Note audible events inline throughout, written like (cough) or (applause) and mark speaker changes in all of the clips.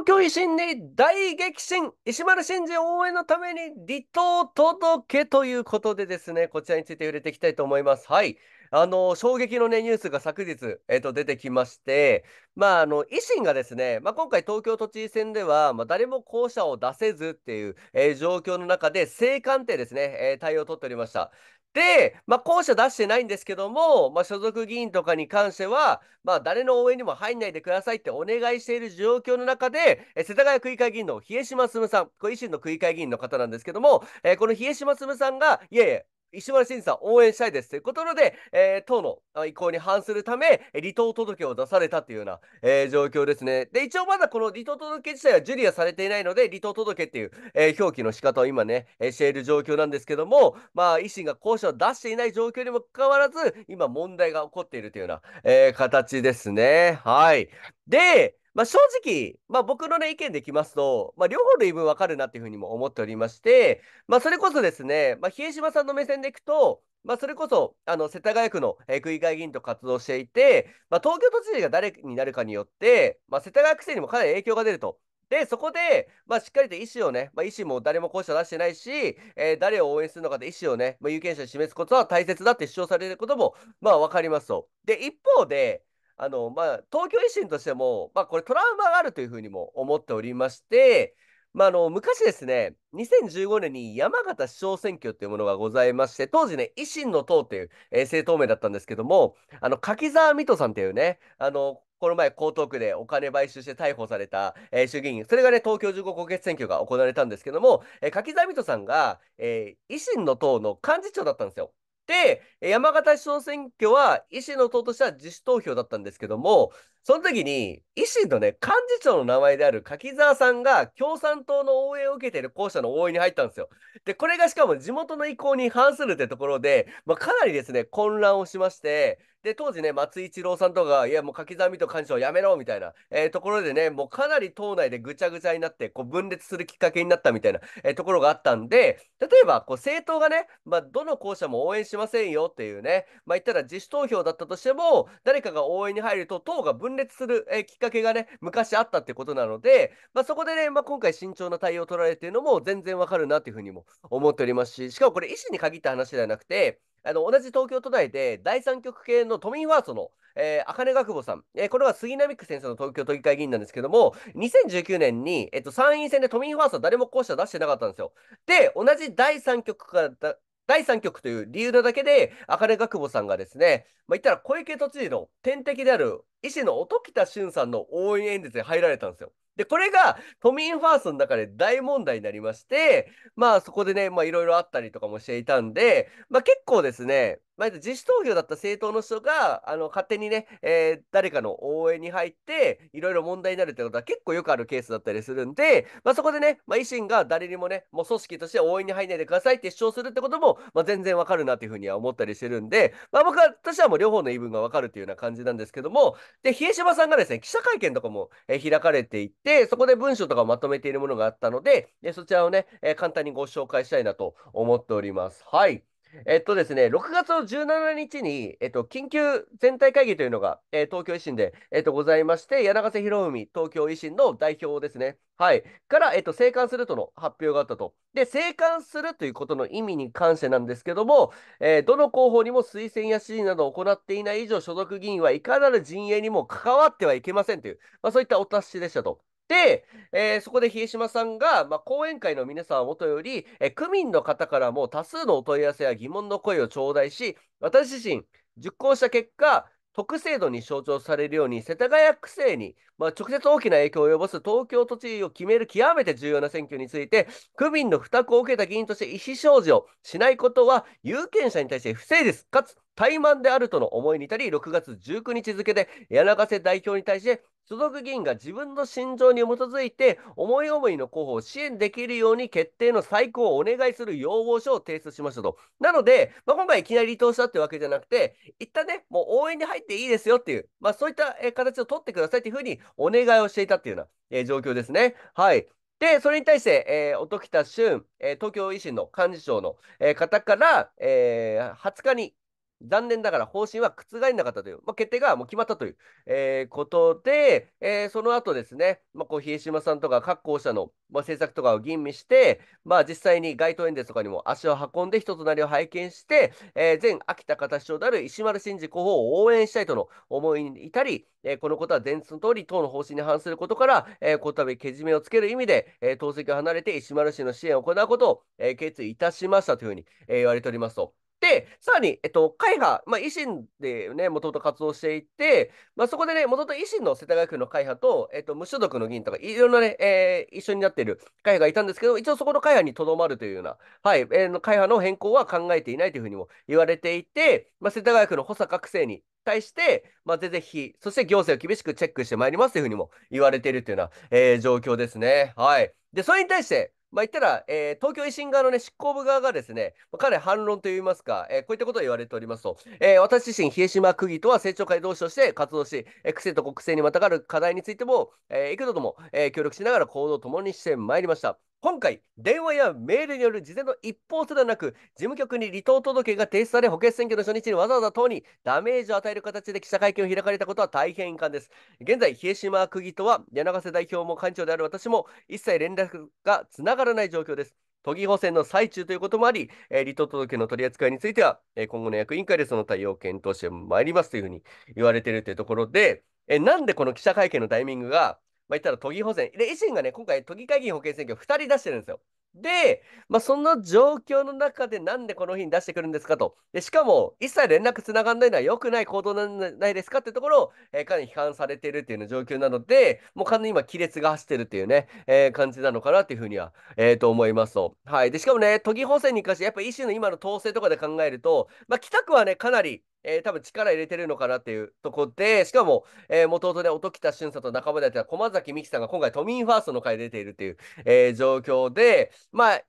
Speaker 1: 東京維新に大激震石丸信二応援のために離党届けということでですね、こちらについて触れていきたいと思います。はい。あの、衝撃のね、ニュースが昨日、えっ、ー、と、出てきまして、まあ、あの、維新がですね、まあ、今回東京都知事選では、まあ、誰も候補者を出せずっていう、えー、状況の中で、正官邸ですね、えー、対応を取っておりました。で、まあ、後者出してないんですけども、まあ、所属議員とかに関しては、まあ、誰の応援にも入んないでくださいってお願いしている状況の中で、え世田谷区議会議員の比江島進さん、これ維新の区議会議員の方なんですけども、えー、この比江島進さんが、いやいや、石丸慎さん応援したいですということで、えー、党の意向に反するため、離党届を出されたというような、えー、状況ですね。で、一応まだこの離党届自体は受理はされていないので、離党届っていう、えー、表記の仕方を今ね、えしている状況なんですけども、まあ、維新が交渉を出していない状況にもかかわらず、今問題が起こっているというような、え形ですね。はい。で、まあ、正直、まあ、僕の、ね、意見でいきますと、まあ、両方の言い分わかるなっていうふうにも思っておりまして、まあ、それこそですね、まあ、比江島さんの目線でいくと、まあ、それこそあの世田谷区の、えー、区議会議員と活動していて、まあ、東京都知事が誰になるかによって、まあ、世田谷区政にもかなり影響が出ると。で、そこで、まあ、しっかりと意思をね、まあ、意思も誰もこうし出してないし、えー、誰を応援するのかで意思をね、まあ、有権者に示すことは大切だって主張されることも、まあ、わかりますと。で、一方で、あの、まあ、東京維新としても、まあ、これトラウマがあるというふうにも思っておりまして、まあ、あの昔ですね、2015年に山形市長選挙というものがございまして、当時ね、維新の党という、えー、政党名だったんですけども、あの柿沢美斗さんというね、あのこの前、江東区でお金買収して逮捕された、えー、衆議院、それがね、東京15補欠選挙が行われたんですけども、えー、柿沢美斗さんが、え維新の党の幹事長だったんですよ。で、山形市長選挙は維新の党としては自主投票だったんですけども、その時に、維新のね、幹事長の名前である柿沢さんが共産党の応援を受けている校舎の応援に入ったんですよ。で、これがしかも地元の意向に反するってところで、まあ、かなりですね、混乱をしまして、で、当時ね、松井一郎さんとか、いや、もう柿沢美戸幹事長やめろみたいな、えー、ところでね、もうかなり党内でぐちゃぐちゃになって、こう分裂するきっかけになったみたいな、えー、ところがあったんで、例えば、こう政党がね、まあ、どの校舎も応援しませんよっていうね、まあ、言ったら自主投票だったとしても、誰かが応援に入ると、党が分裂分裂する、えきっかけがね、昔あったってことなので、まあ、そこでね、まあ、今回慎重な対応を取られてるのも全然わかるなっていうふうにも思っておりますし、しかもこれ、医師に限った話ではなくて、あの同じ東京都内で第三極系の都民ファーストの、えー、茜学母さん、えー、これは杉並区先生の東京都議会議員なんですけども、2019年に、えっと、参院選で都民ファースト誰も候補者出してなかったんですよ。で、同じ第三極から第3局という理由なだけで、茜学母さんがですね、まあ、言ったら小池都知事の天敵である医師の音喜多俊さんの応援演説に入られたんですよ。で、これが都民ファーストの中で大問題になりまして、まあそこでね、まあいろいろあったりとかもしていたんで、まあ結構ですね、まあ、自主投票だった政党の人が、あの、勝手にね、えー、誰かの応援に入って、いろいろ問題になるってことは結構よくあるケースだったりするんで、まあ、そこでね、まあ、維新が誰にもね、もう組織として応援に入らないでくださいって主張するってことも、まあ、全然わかるなっていうふうには思ったりしてるんで、まあ、僕は、私はもう両方の言い分がわかるっていうような感じなんですけども、で、比江島さんがですね、記者会見とかも、えー、開かれていて、そこで文章とかをまとめているものがあったので、でそちらをね、えー、簡単にご紹介したいなと思っております。はい。えっとですね、6月の17日に、えっと、緊急全体会議というのが、えー、東京維新で、えっと、ございまして、柳瀬博文東京維新の代表ですね、はい、から、えっと、生還するとの発表があったと。で、生還するということの意味に関してなんですけども、えー、どの候補にも推薦や支持などを行っていない以上、所属議員はいかなる陣営にも関わってはいけませんという、まあ、そういったお達しでしたと。で、えー、そこで比江島さんが、まあ、講演会の皆さんはもとより、えー、区民の方からも多数のお問い合わせや疑問の声を頂戴し、私自身、熟考した結果、特制度に象徴されるように、世田谷区政に、まあ、直接大きな影響を及ぼす東京都知事を決める極めて重要な選挙について、区民の負託を受けた議員として意思表示をしないことは、有権者に対して不正です。かつ、怠慢であるとの思いに至り、6月19日付で柳瀬代表に対して、所属議員が自分の心情に基づいて、思い思いの候補を支援できるように決定の再考をお願いする要望書を提出しましたと。なので、まあ、今回いきなり離党したってわけじゃなくて、一旦ね、もう応援に入っていいですよっていう、まあ、そういった形を取ってくださいっていうふうにお願いをしていたっていうような、状況ですね。はい。で、それに対して、えー、音喜多俊、えー、東京維新の幹事長の、えー、方から、えー、20日に、残念ながら方針は覆らなかったという、まあ、決定がもう決まったという、えー、ことで、えー、その後ですね、まあ、こう比江島さんとか各校舎の、まあ、政策とかを吟味して、まあ、実際に街頭演説とかにも足を運んで人となりを拝見して、えー、前秋田方首相である石丸真二候補を応援したいとの思いに至り、えー、このことは伝説の通り党の方針に反することから、えー、このびけじめをつける意味で、えー、党籍を離れて石丸氏の支援を行うことを、えー、決意いたしましたというふうに、えー、言われておりますと。で、さらに、えっと、会派、まあ、維新でね、もともと活動していて、まあ、そこでね、もともと維新の世田谷区の会派と、えっと、無所属の議員とか、いろんなね、えー、一緒になっている会派がいたんですけど、一応そこの会派にとどまるというような、はい、えー、会派の変更は考えていないというふうにも言われていて、まあ、世田谷区の補佐覚醒に対して、まあ、是々非そして行政を厳しくチェックしてまいりますというふうにも言われているというような、えー、状況ですね。はい。で、それに対して、まあ、言ったら、えー、東京維新側の、ね、執行部側がですね、まあ、かなり反論といいますか、えー、こういったことを言われておりますと、えー、私自身、比江島区議とは政調会同士として活動し、えー、癖と国政にまたがる課題についても、えー、幾度とも、えー、協力しながら行動を共にしてまいりました。今回、電話やメールによる事前の一報すらなく、事務局に離党届が提出され、補欠選挙の初日にわざわざ党にダメージを与える形で記者会見を開かれたことは大変遺憾です。現在、比江島区議とは柳瀬代表も館長である私も、一切連絡がつながらない状況です。都議補選の最中ということもあり、えー、離党届の取り扱いについては、えー、今後の役員会でその対応を検討してまいりますというふうに言われているというところで、えー、なんでこの記者会見のタイミングが、まあ、言ったら都議補選。で、維新がね、今回都議会議員補欠選挙2人出してるんですよ。で、まあ、その状況の中でなんでこの日に出してくるんですかと。でしかも、一切連絡つながんないのは良くない行動なんじゃないですかってところを、えー、かなり批判されているっていうような状況なので、もう完全に今亀裂が走ってるっていうね、えー、感じなのかなっていうふうには、えー、と思いますと。はい。で、しかもね、都議補選に関して、やっぱ維新の今の統制とかで考えると、まあ、北区はね、かなり、えー、多分力入れてるのかなっていうとこで、しかも、えー、元々ね、音喜多俊さんと仲間であった駒崎美樹さんが今回都民ファーストの会出ているっていう、えー、状況で、まあ、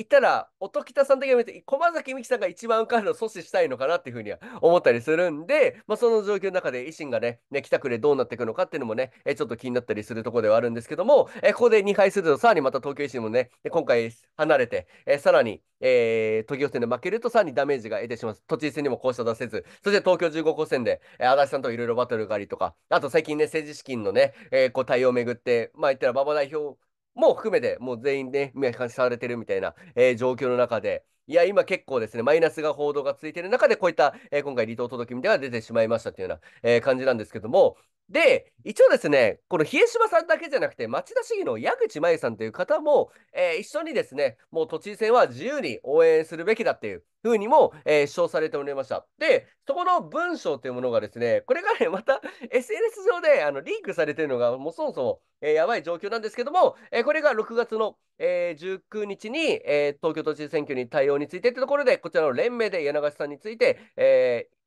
Speaker 1: いたら、音喜多さんだけ見て、駒崎美紀さんが一番かるの阻止したいのかなっていうふうには思ったりするんで、まあ、その状況の中で維新がね、ね北区でどうなっていくのかっていうのもね、えちょっと気になったりするところではあるんですけども、えここで2敗すると、さらにまた東京維新もね、今回離れて、えさらに、えー、都議選で負けるとさらにダメージが得てしまう。都知事選にも交渉出せず、そして東京15個選で、えー、足立さんといろいろバトルがありとか、あと最近ね、政治資金のね、えー、こう対応をめぐって、まあ言ったら馬場代表も含めて、もう全員ね、見返されてるみたいな、えー、状況の中で、いや、今結構ですね、マイナスが報道がついてる中で、こういった、えー、今回離党届みたいなのが出てしまいましたっていうような、えー、感じなんですけども、で、一応ですね、この比江島さんだけじゃなくて、町田市議の矢口真由さんという方も、えー、一緒にですね、もう都知事選は自由に応援するべきだっていうふうにも、えー、主張されておりました。で、そこの文章というものがですね、これがね、また SNS 上であのリークされてるのが、もうそもそも、えー、やばい状況なんですけども、えこれが6月の、え19日に、え東京都知事選挙に対応についてというところで、こちらの連名で柳橋さんについて、えー、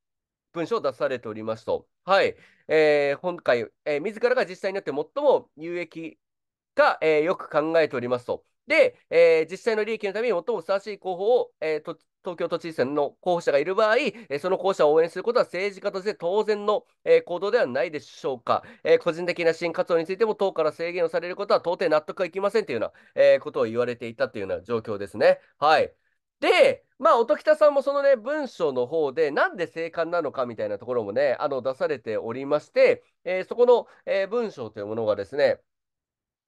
Speaker 1: 文書を出されておりますと。はい。えー、今回、えー、自らが自治体によって最も有益か、えー、よく考えておりますと。で、えー、自治体の利益のために最もふさわしい候補を、えー、東京都知事選の候補者がいる場合、えその候補者を応援することは政治家として当然の、え行動ではないでしょうか、え個人的な支援活動についても党から制限をされることは到底納得がいきませんというような、えことを言われていたというような状況ですね。はい。で、まあ、音喜多さんもそのね、文章の方で、なんで静観なのかみたいなところもね、あの出されておりまして、えー、そこの、えー、文章というものがですね、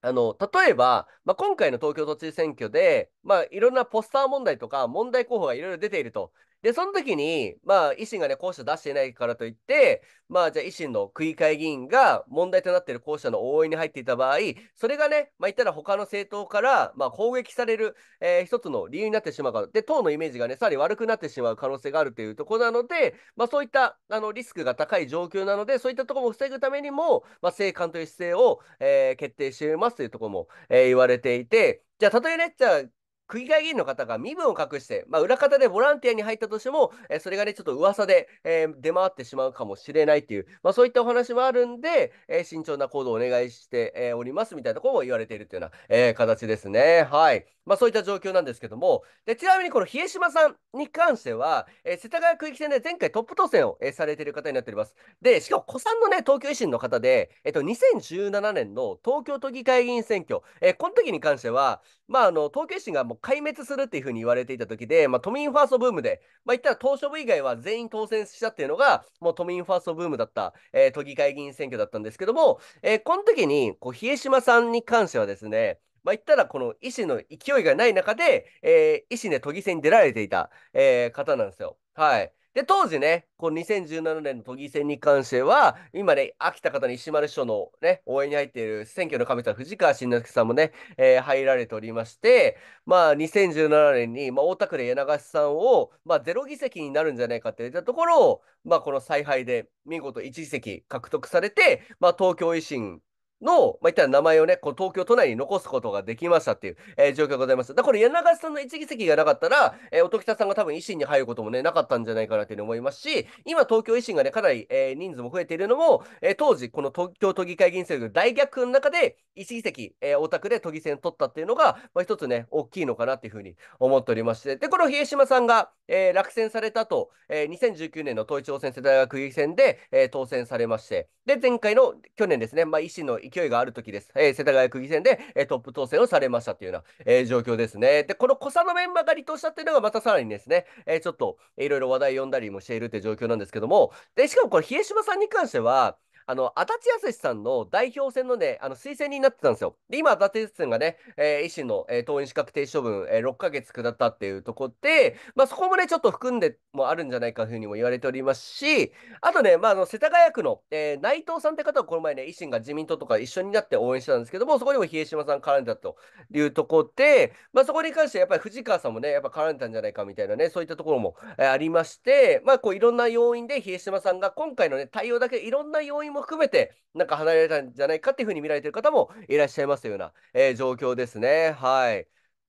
Speaker 1: あの例えば、まあ、今回の東京都知事選挙で、まあ、いろんなポスター問題とか問題候補がいろいろ出ているとで、その時に、まあ、維新がね、候補者出していないからといって、まあ、じゃあ維新の区議会議員が問題となっている候補者の応援に入っていた場合、それがね、まあ、言ったら他の政党から、まあ、攻撃される、えー、一つの理由になってしまうから、で、党のイメージがね、さらに悪くなってしまう可能性があるというところなので、まあ、そういった、あの、リスクが高い状況なので、そういったところも防ぐためにも、まあ、政官という姿勢を、えー、決定していますというところも、えー、言われていて、じゃあ、例えね、じゃあ、区議会議員の方が身分を隠して、まあ、裏方でボランティアに入ったとしても、えー、それがね、ちょっと噂で、えー、出回ってしまうかもしれないっていう、まあ、そういったお話もあるんで、えー、慎重な行動をお願いして、えおりますみたいなところも言われているというような、え形ですね。はい。まあ、そういった状況なんですけども、でちなみにこの比江島さんに関しては、え世田谷区域戦で前回トップ当選を、えされている方になっております。で、しかも子さんのね、東京維新の方で、えっ、と、2017年の東京都議会議員選挙、えこの時に関しては、まあ、あの、東京維新がもうう壊滅するっていうふうに言われていた時で、まあ、都民ファーストブームで、まあ、言ったら島し部以外は全員当選したっていうのが、もう都民ファーストブームだった、えー、都議会議員選挙だったんですけども、えー、この時に、こう、比江島さんに関してはですね、まあ、言ったらこの維新の勢いがない中で、えー、維新で都議選に出られていた、えー、方なんですよ。はい。で、当時ね、この2017年の都議選に関しては、今ね、秋田方に石丸師匠のね、応援に入っている選挙の神様、藤川慎之介さんもね、えー、入られておりまして、まあ、2017年に、まあ、大田区で柳橋さんを、まあ、ゼロ議席になるんじゃないかって言ったところを、まあ、この采配で見事1議席獲得されて、まあ、東京維新の、まあ、言ったら名前をね、こう東京都内に残すことができましたっていう、えー、状況がございます。だから柳川さんの1議席がなかったら、えー、音喜多さんが多分維新に入ることもね、なかったんじゃないかなというふうに思いますし、今東京維新がね、かなり、えー、人数も増えているのも、えー、当時、この東京都議会議員選挙大逆の中で1議席、えー、大田区で都議選取ったっていうのが、まあ、一つね、大きいのかなっていうふうに思っておりまして、で、この比江島さんが、えー、落選された後、えー、2019年の統一地方選世大学議選で、えー、当選されまして、で、前回の去年ですね、まあ、維新の勢いがある時です。えー、世田谷区議選で、えー、トップ当選をされましたというような、えー、状況ですね。で、この小佐の面曲がりとしたっていうのがまたさらにですね、えー、ちょっといろいろ話題を呼んだりもしているって状況なんですけども、で、しかもこれ、比江島さんに関しては、あの、足立康さんの代表選のね、あの、推薦になってたんですよ。で、今、足立康さんがね、えー、維新の、えー、党員資格停止処分、えー、6ヶ月下ったっていうとこで、まあ、そこもね、ちょっと含んでもあるんじゃないかというふうにも言われておりますし、あとね、まあ、あの、世田谷区の、えー、内藤さんって方はこの前ね、維新が自民党とか一緒になって応援してたんですけども、そこにも比江島さん絡んたというとこで、まあ、そこに関してやっぱり藤川さんもね、やっぱ絡んだんじゃないかみたいなね、そういったところも、えー、ありまして、まあ、こう、いろんな要因で比江島さんが今回のね、対応だけいろんな要因も含めて、なんか離れたんじゃないかっていうふうに見られてる方もいらっしゃいますような、えー、状況ですね。はい。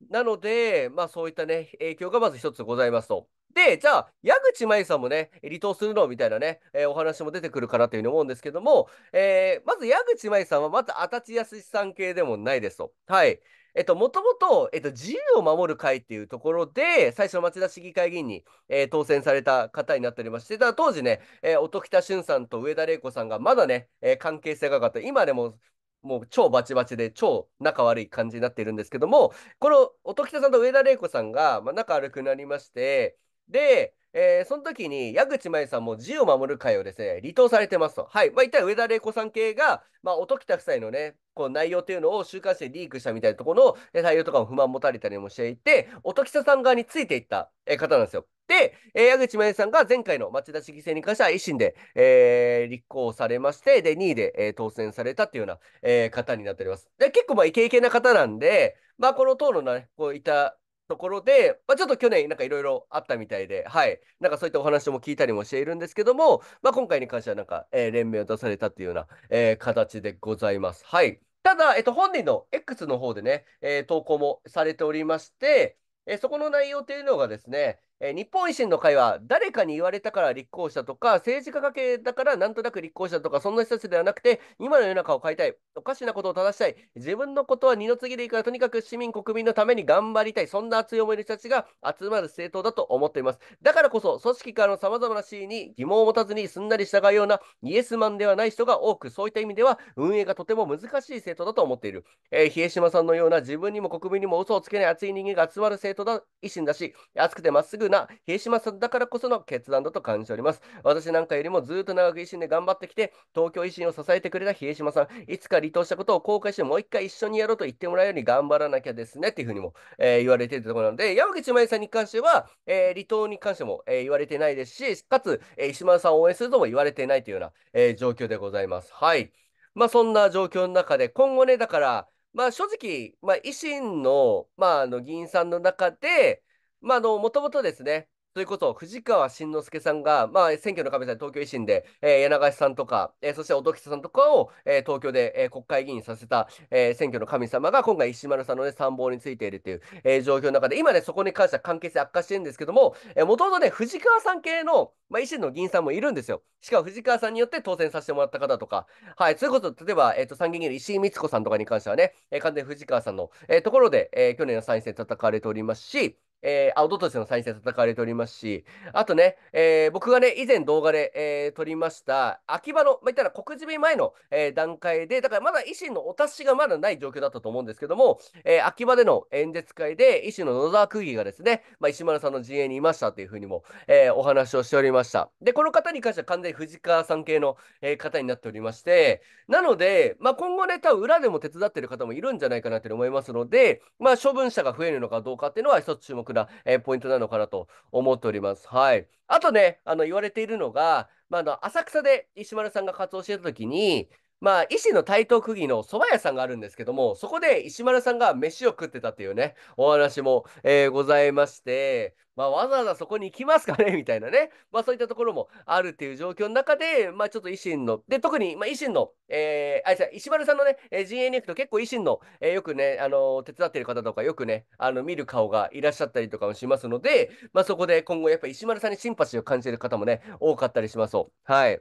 Speaker 1: なので、まあそういったね、影響がまず一つございますと。で、じゃあ、矢口真由さんもね、離党するのみたいなね、えー、お話も出てくるかなというふうに思うんですけども、えー、まず矢口真由さんはまず足立康さん系でもないですと。はい。えっと、もともと、えっと、自由を守る会っていうところで、最初の町田市議会議員に、えー、当選された方になっておりまして、ただ当時ね、えー、音喜多俊さんと上田玲子さんがまだね、えー、関係性がかった。今でももう超バチバチで超仲悪い感じになっているんですけども、この音喜多さんと上田玲子さんが、まあ、仲悪くなりまして、で、えー、その時に矢口真由さんも字を守る会をですね、離党されてますと。はい。まあ、一体上田玲子さん系が、まあ、音喜多夫妻のね、こう内容というのを週刊誌でリークしたみたいなところの対応とかも不満持たれたりもしていて、音喜多さん側についていった方なんですよ。で、え矢口真由さんが前回の町田市議選に関しては維新で、えー、立候補されまして、で、2位で、えー、当選されたっていうような、えー、方になっております。で、結構まあイケイケな方なんで、まあこの党のね、こういたところで、まあ、ちょっと去年なんかいろいろあったみたいで、はい、なんかそういったお話も聞いたりもしているんですけども、まあ、今回に関してはなんか、えー、連盟を出されたっていうような、えー、形でございます。はい。ただ、えっと、本人の X の方でね、えー、投稿もされておりまして、えそこの内容というのがですね、えー、日本維新の会は誰かに言われたから立候補したとか政治家家系だからなんとなく立候補したとかそんな人たちではなくて今の世の中を変えたいおかしなことを正したい自分のことは二の次でいいからとにかく市民国民のために頑張りたいそんな熱い思いの人たちが集まる政党だと思っていますだからこそ組織からのさまざまな地位に疑問を持たずにすんなり従うようなイエスマンではない人が多くそういった意味では運営がとても難しい政党だと思っている、えー、比江島さんのような自分にも国民にも嘘をつけない熱い人間が集まる政党だ維新だし熱くてまっすぐ風な比江島さんだからこその決断だと感じております。私なんかよりもずっと長く維新で頑張ってきて、東京維新を支えてくれた比江島さん、いつか離党したことを後悔して、もう一回一緒にやろうと言ってもらうように頑張らなきゃですね、っていうふうにも、えー、言われているところなので、山口真由さんに関しては、えー、離党に関しても、えー、言われてないですし、かつ、えー、石丸さんを応援するとも言われていないというような、え状況でございます。はい。まあ、そんな状況の中で、今後ね、だから、まあ、正直、まあ、維新の、まあ、あの議員さんの中で、まあ、あの、もともとですね、それこそ藤川慎之介さんが、まあ、選挙の神様、東京維新で、えー、柳橋さんとか、えー、そして音喜さんとかを、えー、東京で、えー、国会議員させた、えー、選挙の神様が今回、石丸さんの、ね、参謀についているという、えー、状況の中で、今ね、そこに関しては関係性悪化してるんですけども、もともとね、藤川さん系の、まあ、維新の議員さんもいるんですよ。しかも藤川さんによって当選させてもらった方とか、はい、それこそ、例えば、えーと、参議院議員の石井光子さんとかに関してはね、えー、完全に藤川さんの、えー、ところで、えー、去年の参院選戦われておりますし、えー、あ、弟とちの再生戦われておりますし、あとね、えー、僕がね、以前動画で、えー、撮りました、秋葉の、まあ、言ったら告示日前の、えー、段階で、だからまだ維新のお達しがまだない状況だったと思うんですけども、えー、秋葉での演説会で、維新の野沢区議がですね、まあ、石丸さんの陣営にいましたというふうにも、えー、お話をしておりました。で、この方に関しては完全に藤川さん系の、えー、方になっておりまして、なので、まあ、今後ね、多分裏でも手伝ってる方もいるんじゃないかなと思いますので、まあ、処分者が増えるのかどうかっていうのは一つ注目な、えー、ポイントなのかなと思っております。はい。あとね、あの、言われているのが、まあ、あの、浅草で石丸さんが活動してた時に、まあ、医師の台東区議の蕎麦屋さんがあるんですけども、そこで石丸さんが飯を食ってたっていうね、お話も、えー、ございまして、まあ、わざわざそこに行きますかね (laughs) みたいなね、まあ、そういったところもあるっていう状況の中で、まあ、ちょっと維新の、で、特に、まあ、維新の、えー、あれ石丸さんのね、えー、GNF と結構維新の、えー、よくね、あの手伝ってる方とかよくね、あの、見る顔がいらっしゃったりとかもしますので、まあ、そこで今後やっぱ石丸さんにシンパシーを感じる方もね、多かったりしますと。はい。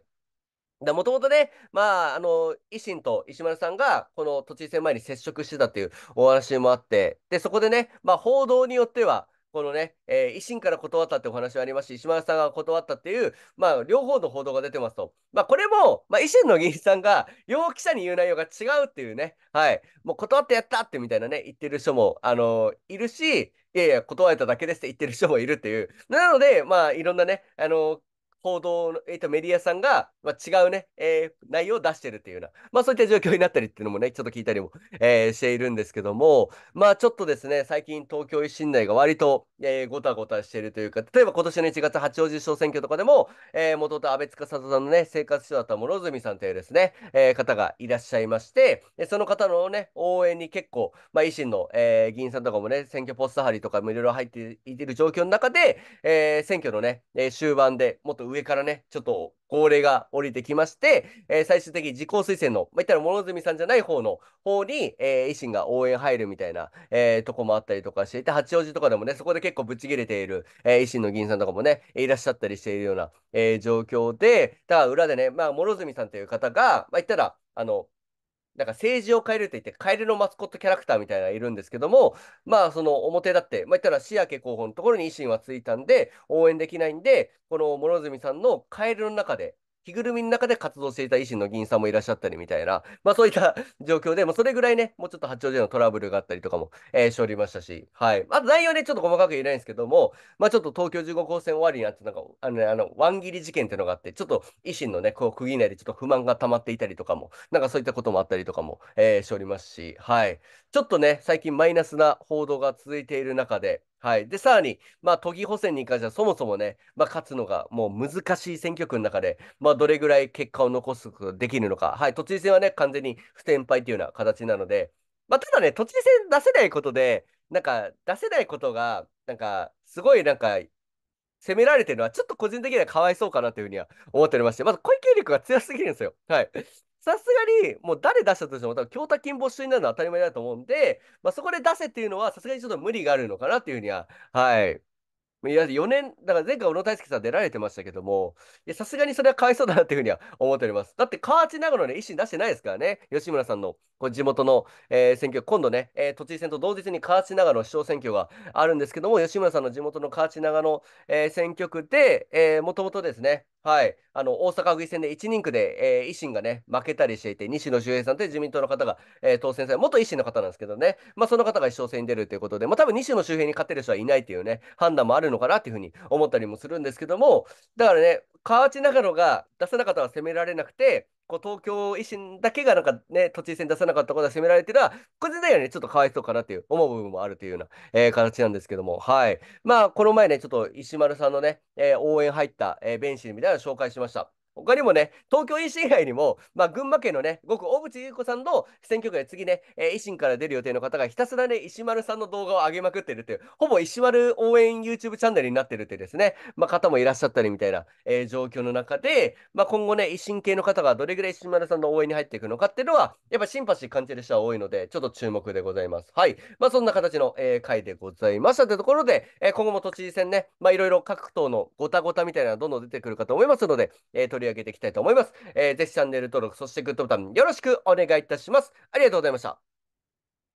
Speaker 1: もともとね、まあ、あの、維新と石丸さんが、この都知事選前に接触してたっていうお話もあって、で、そこでね、まあ、報道によっては、このね、えー、維新から断ったってお話はありますし、石丸さんが断ったっていう、まあ、両方の報道が出てますと。まあ、これも、まあ、維新の議員さんが、容記者に言う内容が違うっていうね、はい、もう断ってやったってみたいなね、言ってる人も、あのー、いるし、いやいや、断れただけですって言ってる人もいるっていう。なので、まあ、いろんなね、あのー、報道、えっ、ー、と、メディアさんが、まあ、違うね、えー、内容を出してるっていうような、まあ、そういった状況になったりっていうのもね、ちょっと聞いたりも、えー、しているんですけども、まあ、ちょっとですね、最近東京維新内が割と、えー、ごたごたしているというか、例えば今年の1月八王子小選挙とかでも、えー、元と安倍司さんのね、生活者だった諸角さんというですね、えー、方がいらっしゃいまして、その方のね、応援に結構、まあ、維新の、えー、議員さんとかもね、選挙ポスト張りとかもいろいろ入っている状況の中で、えー、選挙のね、え終盤でもっと上からね、ちょっと号令が降りてきまして、えー、最終的に自公推薦の、まあ、言ったら諸角さんじゃない方の方に、えー、維新が応援入るみたいな、えー、とこもあったりとかしていて、八王子とかでもね、そこで結構ぶち切れている、え維新の議員さんとかもね、いらっしゃったりしているような、え状況で、だから裏でね、まあ、諸角さんという方が、まあ、言ったら、あの、なんか政治を変えるって言って、カエルのマスコットキャラクターみたいなのがいるんですけども、まあ、その表立って、まあ、言ったら、市明候補のところに維新はついたんで、応援できないんで、この諸角さんのカエルの中で、着ぐるみの中で活動していた維新の議員さんもいらっしゃったりみたいな、まあそういった (laughs) 状況で、もうそれぐらいね、もうちょっと八王子のトラブルがあったりとかも、えー、しておりましたし、はい。あと内容ね、ちょっと細かく言えないんですけども、まあちょっと東京15号線終わりになって、なんか、あの、ね、あの、ワン切り事件っていうのがあって、ちょっと維新のね、こう区り内でちょっと不満が溜まっていたりとかも、なんかそういったこともあったりとかも、えー、しておりますし、はい。ちょっとね、最近マイナスな報道が続いている中で、はい、でさらに、まあ、都議補選に関してはそもそもね、まあ、勝つのがもう難しい選挙区の中で、まあ、どれぐらい結果を残すことができるのか、はい、都知事選はね完全に不転敗というような形なので、まあ、ただね都知事選出せないことでなんか出せないことがなんかすごいなんか責められてるのはちょっと個人的にはかわいそうかなというふうには思っておりましてまず小池百合子が強すぎるんですよ。はいさすがに、もう誰出したとしても、多分京太金没収になるのは当たり前だと思うんで、まあ、そこで出せっていうのは、さすがにちょっと無理があるのかなっていうふうには、はい。いや、4年、だから前回、小野泰輔さん出られてましたけども、いや、さすがにそれはかわいそうだなっていうふうには思っております。だって、河内長野ね、維新出してないですからね、吉村さんのこう地元の、えー、選挙、今度ね、えー、都知事選と同日に河内長野市長選挙があるんですけども、吉村さんの地元の河内長野、えー、選挙区で、もともとですね、はい、あの大阪府議選で1人区で、えー、維新がね負けたりしていて、西野周平さんという自民党の方が、えー、当選され、元維新の方なんですけどね、まあ、その方が一生選に出るということで、まあ、多分西野周平に勝てる人はいないというね、判断もあるのかなというふうに思ったりもするんですけども、だからね、河内長野が出せなかったら攻められなくて、こう東京維新だけがなんかね、都知事選出さなかったことは責められてたら、これ自体はね、ちょっとかわいそうかなっていう思う部分もあるというような、えー、形なんですけども、はい。まあ、この前ね、ちょっと石丸さんのね、えー、応援入った、えー、弁士みたいなの紹介しました。他にもね、東京維新以にも、まあ、群馬県のね、ごく大渕優子さんの選挙区で次ね、えー、維新から出る予定の方がひたすらね、石丸さんの動画を上げまくってるという、ほぼ石丸応援 YouTube チャンネルになってるってですね、まあ、方もいらっしゃったりみたいな、えー、状況の中で、まあ、今後ね、維新系の方がどれぐらい石丸さんの応援に入っていくのかっていうのは、やっぱシンパシー感じる人は多いので、ちょっと注目でございます。はい。まあ、そんな形の、えー、回でございましたというところで、えー、今後も都知事選ね、まあ、いろいろ各党のごたごたみたいなのどんどん出てくるかと思いますので、えー、取りり上げていきたいと思います。えー、ぜひチャンネル登録、そしてグッドボタンよろしくお願いいたします。ありがとうございました。